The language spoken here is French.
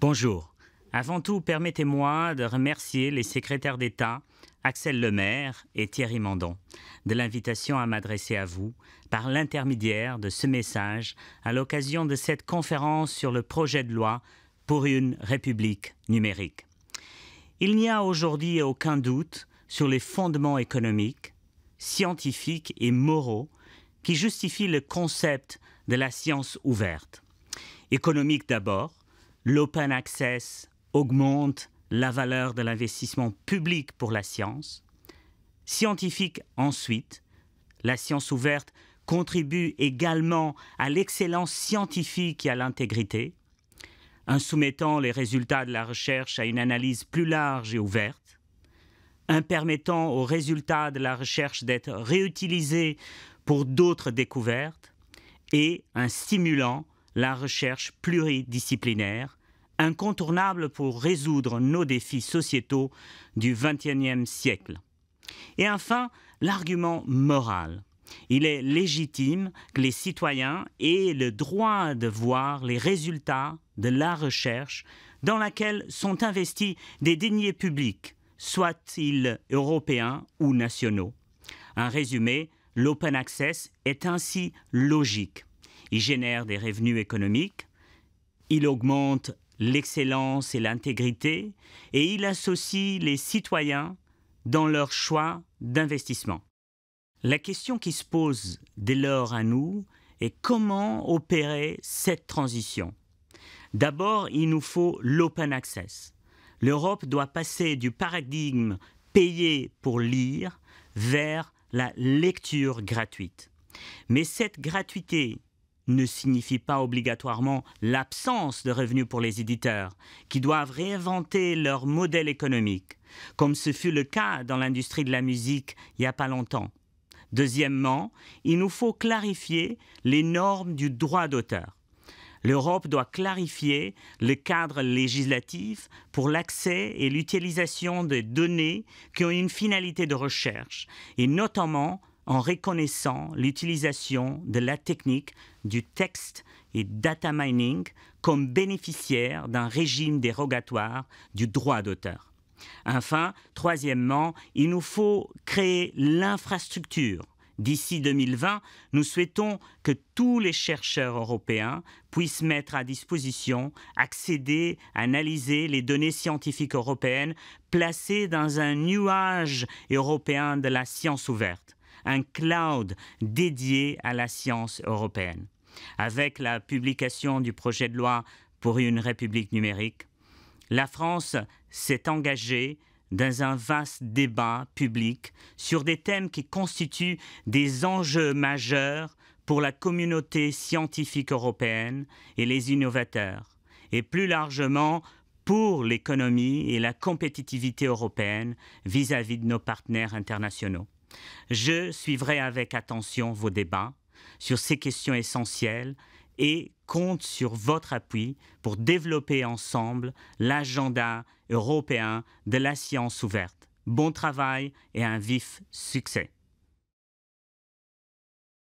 Bonjour. Avant tout, permettez-moi de remercier les secrétaires d'État Axel Lemaire et Thierry Mandon de l'invitation à m'adresser à vous par l'intermédiaire de ce message à l'occasion de cette conférence sur le projet de loi pour une république numérique. Il n'y a aujourd'hui aucun doute sur les fondements économiques, scientifiques et moraux qui justifient le concept de la science ouverte. Économique d'abord, l'open access augmente la valeur de l'investissement public pour la science. Scientifique ensuite, la science ouverte contribue également à l'excellence scientifique et à l'intégrité, en soumettant les résultats de la recherche à une analyse plus large et ouverte, en permettant aux résultats de la recherche d'être réutilisés pour d'autres découvertes et en stimulant la recherche pluridisciplinaire, incontournable pour résoudre nos défis sociétaux du XXIe siècle. Et enfin, l'argument moral. Il est légitime que les citoyens aient le droit de voir les résultats de la recherche dans laquelle sont investis des deniers publics, soient-ils européens ou nationaux. En résumé, l'open access est ainsi logique il génère des revenus économiques, il augmente l'excellence et l'intégrité, et il associe les citoyens dans leur choix d'investissement. La question qui se pose dès lors à nous est comment opérer cette transition. D'abord, il nous faut l'open access. L'Europe doit passer du paradigme payé pour lire vers la lecture gratuite. Mais cette gratuité ne signifie pas obligatoirement l'absence de revenus pour les éditeurs, qui doivent réinventer leur modèle économique, comme ce fut le cas dans l'industrie de la musique il n'y a pas longtemps. Deuxièmement, il nous faut clarifier les normes du droit d'auteur. L'Europe doit clarifier le cadre législatif pour l'accès et l'utilisation des données qui ont une finalité de recherche, et notamment en reconnaissant l'utilisation de la technique du texte et data mining comme bénéficiaire d'un régime dérogatoire du droit d'auteur. Enfin, troisièmement, il nous faut créer l'infrastructure. D'ici 2020, nous souhaitons que tous les chercheurs européens puissent mettre à disposition, accéder, analyser les données scientifiques européennes placées dans un nuage européen de la science ouverte un cloud dédié à la science européenne. Avec la publication du projet de loi pour une république numérique, la France s'est engagée dans un vaste débat public sur des thèmes qui constituent des enjeux majeurs pour la communauté scientifique européenne et les innovateurs, et plus largement pour l'économie et la compétitivité européenne vis-à-vis de nos partenaires internationaux. Je suivrai avec attention vos débats sur ces questions essentielles et compte sur votre appui pour développer ensemble l'agenda européen de la science ouverte. Bon travail et un vif succès.